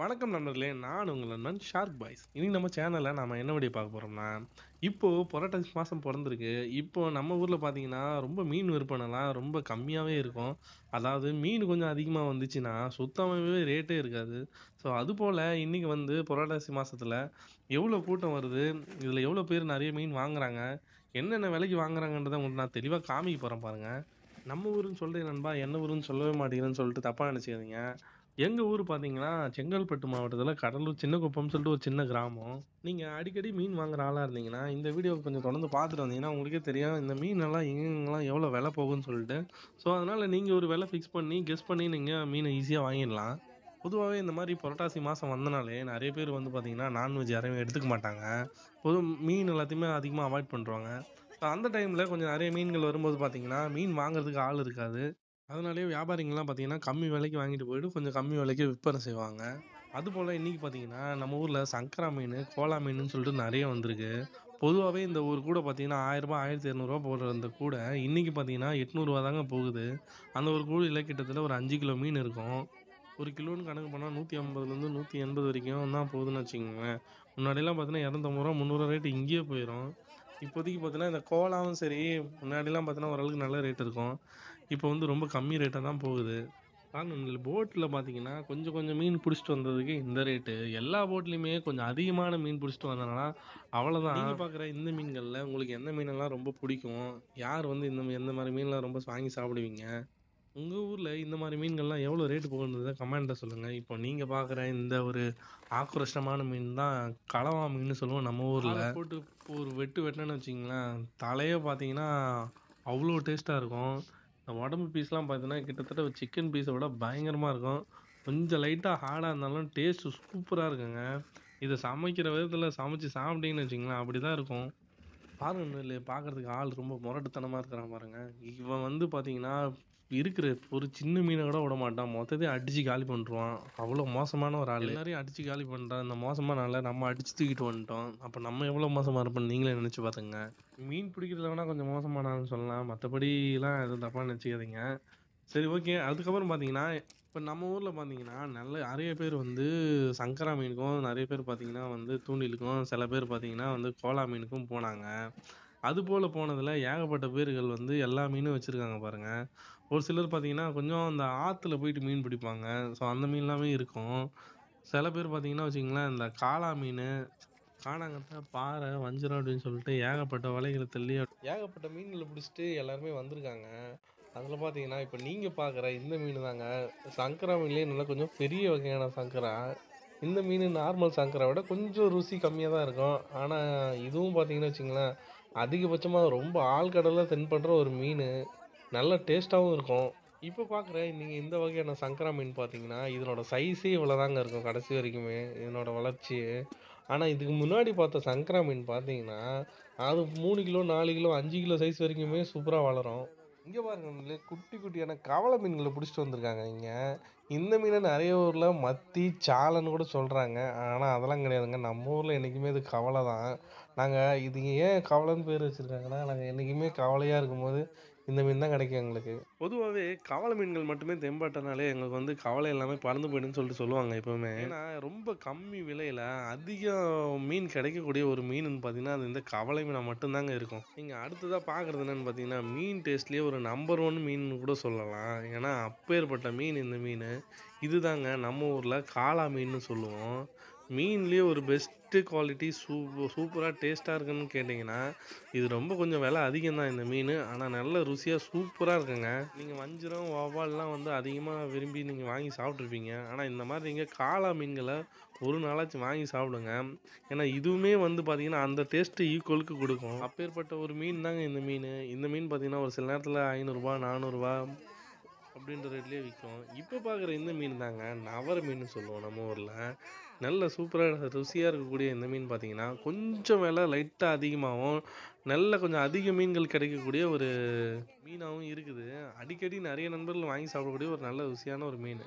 வணக்கம் நண்பர்களே நான் உங்கள் நண்பன் ஷார்க் பாய்ஸ் இன்னைக்கு நம்ம சேனலில் நம்ம என்ன வழியை பார்க்க போகிறோம்னா இப்போது புரட்டாசி மாதம் பிறந்திருக்கு இப்போது நம்ம ஊரில் பார்த்தீங்கன்னா ரொம்ப மீன் விற்பனைலாம் ரொம்ப கம்மியாகவே இருக்கும் அதாவது மீன் கொஞ்சம் அதிகமாக வந்துச்சுன்னா சுத்தமாகவே ரேட்டே இருக்காது ஸோ அதுபோல் இன்றைக்கி வந்து புரட்டாசி மாதத்தில் எவ்வளோ கூட்டம் வருது இதில் எவ்வளோ பேர் நிறைய மீன் வாங்குகிறாங்க என்னென்ன விலைக்கு வாங்குறாங்கன்றதை உங்களுக்கு நான் தெளிவாக காமிக்க போகிறேன் பாருங்கள் நம்ம ஊருன்னு சொல்கிறேன் நண்பா என்ன ஊருன்னு சொல்லவே மாட்டேங்கிறேன்னு சொல்லிட்டு தப்பாக நினச்சிக்காதீங்க எங்க ஊர் பாத்தீங்கன்னா செங்கல்பட்டு மாவட்டத்துல கடலூர் சின்ன குப்பம் சொல்லிட்டு ஒரு சின்ன கிராமம் நீங்க அடிக்கடி மீன் வாங்குற ஆளா இருந்தீங்கன்னா இந்த வீடியோ கொஞ்சம் தொடர்ந்து பார்த்துட்டு வந்தீங்கன்னா உங்களுக்கே தெரியும் இந்த மீன் எல்லாம் எங்கெங்கெல்லாம் எவ்வளோ விலை போகும்னு சொல்லிட்டு ஸோ அதனால நீங்க ஒரு விலை ஃபிக்ஸ் பண்ணி கெஸ் பண்ணி நீங்க மீனை ஈஸியாக வாங்கிடலாம் பொதுவாகவே இந்த மாதிரி புரட்டாசி மாதம் வந்தனாலே நிறைய பேர் வந்து பார்த்திங்கன்னா நான்வெஜ் யாரையும் எடுத்துக்க மாட்டாங்க பொது மீன் எல்லாத்தையுமே அதிகமாக அவாய்ட் பண்ணுறாங்க ஸோ அந்த டைமில் கொஞ்சம் நிறைய மீன்கள் வரும்போது பார்த்திங்கன்னா மீன் வாங்குறதுக்கு ஆள் இருக்காது அதனாலேயே வியாபாரிங்கெல்லாம் பார்த்தீங்கன்னா கம்மி விலைக்கு வாங்கிட்டு போயிட்டு கொஞ்சம் கம்மி விலைக்கு விற்பனை செய்வாங்க அதுபோல் இன்றைக்கி பார்த்தீங்கன்னா நம்ம ஊரில் சங்கரா மீன் கோலா மீனுன்னு சொல்லிட்டு நிறைய வந்திருக்கு பொதுவாகவே இந்த ஒரு கூடை பார்த்தீங்கன்னா ஆயிரரூபா ஆயிரத்தி இரநூறுவா போடுற அந்த கூடை இன்றைக்கி பார்த்தீங்கன்னா எட்நூறுவா தாங்க போகுது அந்த ஒரு கூடையில் கிட்டத்தட்ட ஒரு அஞ்சு கிலோ மீன் இருக்கும் ஒரு கிலோன்னு கணக்கு பண்ணால் நூற்றி ஐம்பதுலேருந்து நூற்றி எண்பது வரைக்கும் தான் போகுதுன்னு வச்சுக்கோங்களேன் முன்னாடிலாம் பார்த்தீங்கன்னா இரநூத்தம்பது ரூபா முந்நூறுவா ரேட்டு இங்கேயே போயிடும் இப்போதைக்கு பார்த்தீங்கன்னா இந்த கோலாவும் சரி முன்னாடிலாம் பார்த்தீங்கன்னா ஓரளவுக்கு நல்ல ரேட் இருக்கும் இப்போ வந்து ரொம்ப கம்மி ரேட்டாக தான் போகுது ஆனால் போட்டில் பார்த்தீங்கன்னா கொஞ்சம் கொஞ்சம் மீன் பிடிச்சிட்டு வந்ததுக்கு இந்த ரேட்டு எல்லா போட்லேயுமே கொஞ்சம் அதிகமான மீன் பிடிச்சிட்டு வந்தாங்கன்னா அவ்வளோதான் நீங்கள் பார்க்குற இந்த மீன்களில் உங்களுக்கு எந்த மீனெல்லாம் ரொம்ப பிடிக்கும் யார் வந்து இந்த எந்த மாதிரி மீன்லாம் ரொம்ப வாங்கி சாப்பிடுவீங்க உங்கள் ஊரில் இந்த மாதிரி மீன்கள்லாம் எவ்வளோ ரேட்டு போகுன்றதை கமெண்ட்டில் சொல்லுங்கள் இப்போ நீங்கள் பார்க்குற இந்த ஒரு ஆக்ரோஷமான மீன் தான் களவா மீன் சொல்லுவோம் நம்ம ஊரில் போட்டு ஒரு வெட்டு வெட்டினு வச்சிங்களேன் தலையை பார்த்தீங்கன்னா அவ்வளோ டேஸ்ட்டாக இருக்கும் இந்த உடம்பு பீஸ்லாம் பார்த்தீங்கன்னா கிட்டத்தட்ட சிக்கன் பீஸை விட பயங்கரமாக இருக்கும் கொஞ்சம் லைட்டாக ஹார்டாக இருந்தாலும் டேஸ்ட்டு சூப்பராக இருக்குங்க இதை சமைக்கிற விதத்தில் சமைச்சு சாப்பிட்டீங்கன்னு வச்சிங்களேன் அப்படி தான் இருக்கும் பாருங்க பார்க்குறதுக்கு ஆள் ரொம்ப முரட்டுத்தனமாக இருக்கிறான் பாருங்கள் இவன் வந்து பார்த்தீங்கன்னா இருக்கிற ஒரு சின்ன மீனை கூட விட மாட்டான் மொத்தத்தையும் அடித்து காலி பண்ணுறான் அவ்வளோ மோசமான ஒரு ஆள் எல்லாரையும் அடித்து காலி பண்ணுறான் இந்த மோசமானால நம்ம அடித்து தூக்கிட்டு வந்துட்டோம் அப்போ நம்ம எவ்வளோ மோசமாக இருப்போம் நீங்களே நினச்சி பார்த்துங்க மீன் பிடிக்கிறதுல வேணால் கொஞ்சம் மோசமானான்னு சொல்லலாம் மற்றபடிலாம் எதுவும் தப்பாக நினச்சிக்காதீங்க சரி ஓகே அதுக்கப்புறம் பார்த்தீங்கன்னா இப்போ நம்ம ஊரில் பார்த்தீங்கன்னா நல்ல நிறைய பேர் வந்து சங்கரா மீனுக்கும் நிறைய பேர் பார்த்தீங்கன்னா வந்து தூண்டிலுக்கும் சில பேர் பார்த்தீங்கன்னா வந்து கோலா மீனுக்கும் போனாங்க அதுபோல் போனதில் ஏகப்பட்ட பேர்கள் வந்து எல்லா மீனும் வச்சுருக்காங்க பாருங்க ஒரு சிலர் பார்த்தீங்கன்னா கொஞ்சம் அந்த ஆற்றுல போயிட்டு மீன் பிடிப்பாங்க ஸோ அந்த எல்லாமே இருக்கும் சில பேர் பார்த்தீங்கன்னா வச்சுங்களேன் இந்த காளா மீன் காணாங்கத்தை பாறை வஞ்சிரம் அப்படின்னு சொல்லிட்டு ஏகப்பட்ட வலைகளை தள்ளி ஏகப்பட்ட மீன்களை பிடிச்சிட்டு எல்லாருமே வந்திருக்காங்க அதில் பார்த்தீங்கன்னா இப்போ நீங்கள் பார்க்குற இந்த மீன் தாங்க சங்கரா மீன்லேயே நல்லா கொஞ்சம் பெரிய வகையான சங்கரா இந்த மீன் நார்மல் சாக்கரை விட கொஞ்சம் ருசி கம்மியாக தான் இருக்கும் ஆனால் இதுவும் பார்த்தீங்கன்னு வச்சிங்களேன் அதிகபட்சமாக ரொம்ப ஆழ்கடலில் தென்படுற ஒரு மீன் நல்ல டேஸ்ட்டாகவும் இருக்கும் இப்போ பார்க்குறேன் நீங்கள் இந்த வகையான சங்கரா மீன் பார்த்தீங்கன்னா இதனோட சைஸே இவ்வளோ தாங்க இருக்கும் கடைசி வரைக்குமே இதனோட வளர்ச்சி ஆனால் இதுக்கு முன்னாடி பார்த்த சங்கரா மீன் பார்த்தீங்கன்னா அது மூணு கிலோ நாலு கிலோ அஞ்சு கிலோ சைஸ் வரைக்குமே சூப்பராக வளரும் இங்கே பாருங்களே குட்டி குட்டியான கவலை மீன்களை பிடிச்சிட்டு வந்திருக்காங்க இங்கே இந்த மீனை நிறைய ஊரில் மத்தி சாலன்னு கூட சொல்கிறாங்க ஆனால் அதெல்லாம் கிடையாதுங்க நம்ம ஊரில் என்றைக்குமே இது கவலை தான் நாங்கள் இதுக்கு ஏன் கவலைன்னு பேர் வச்சுருக்காங்கன்னா நாங்கள் என்றைக்குமே கவலையாக இருக்கும்போது இந்த மீன் தான் கிடைக்கும் எங்களுக்கு பொதுவாகவே கவலை மீன்கள் மட்டுமே தெம்பாட்டனாலே எங்களுக்கு வந்து கவலை எல்லாமே பறந்து போயிடுன்னு சொல்லிட்டு சொல்லுவாங்க எப்பவுமே ஏன்னா ரொம்ப கம்மி விலையில் அதிக மீன் கிடைக்கக்கூடிய ஒரு மீன் பார்த்தீங்கன்னா அது இந்த கவலை மீனாக மட்டும்தாங்க இருக்கும் நீங்கள் அடுத்ததாக பார்க்கறது என்னன்னு பார்த்தீங்கன்னா மீன் டேஸ்ட்லேயே ஒரு நம்பர் ஒன் மீன் கூட சொல்லலாம் ஏன்னா அப்பேற்பட்ட மீன் இந்த மீன் இதுதாங்க நம்ம ஊரில் காளா மீன் சொல்லுவோம் மீன்லேயே ஒரு பெஸ்ட்டு குவாலிட்டி சூப்பர் சூப்பராக டேஸ்ட்டாக இருக்குன்னு கேட்டிங்கன்னா இது ரொம்ப கொஞ்சம் விலை அதிகம்தான் இந்த மீன் ஆனால் நல்ல ருசியாக சூப்பராக இருக்குங்க நீங்கள் வஞ்சிரம் வவ்வால்லாம் வந்து அதிகமாக விரும்பி நீங்கள் வாங்கி சாப்பிட்ருப்பீங்க ஆனால் இந்த மாதிரி நீங்கள் காளா மீன்களை ஒரு நாளாச்சும் வாங்கி சாப்பிடுங்க ஏன்னா இதுவுமே வந்து பார்த்திங்கன்னா அந்த டேஸ்ட்டு ஈக்குவலுக்கு கொடுக்கும் அப்பேற்பட்ட ஒரு மீன் தாங்க இந்த மீன் இந்த மீன் பார்த்தீங்கன்னா ஒரு சில நேரத்தில் ஐநூறுரூபா நானூறுரூவா அப்படின்ற ரேட்லேயே விற்கும் இப்போ பார்க்குற இந்த மீன் தாங்க நவர மீன் சொல்லுவோம் நம்ம ஊரில் நல்ல சூப்பராக ருசியாக இருக்கக்கூடிய இந்த மீன் பார்த்தீங்கன்னா கொஞ்சம் விலை லைட்டாக அதிகமாகவும் நல்ல கொஞ்சம் அதிக மீன்கள் கிடைக்கக்கூடிய ஒரு மீனாகவும் இருக்குது அடிக்கடி நிறைய நண்பர்கள் வாங்கி சாப்பிடக்கூடிய ஒரு நல்ல ருசியான ஒரு மீன்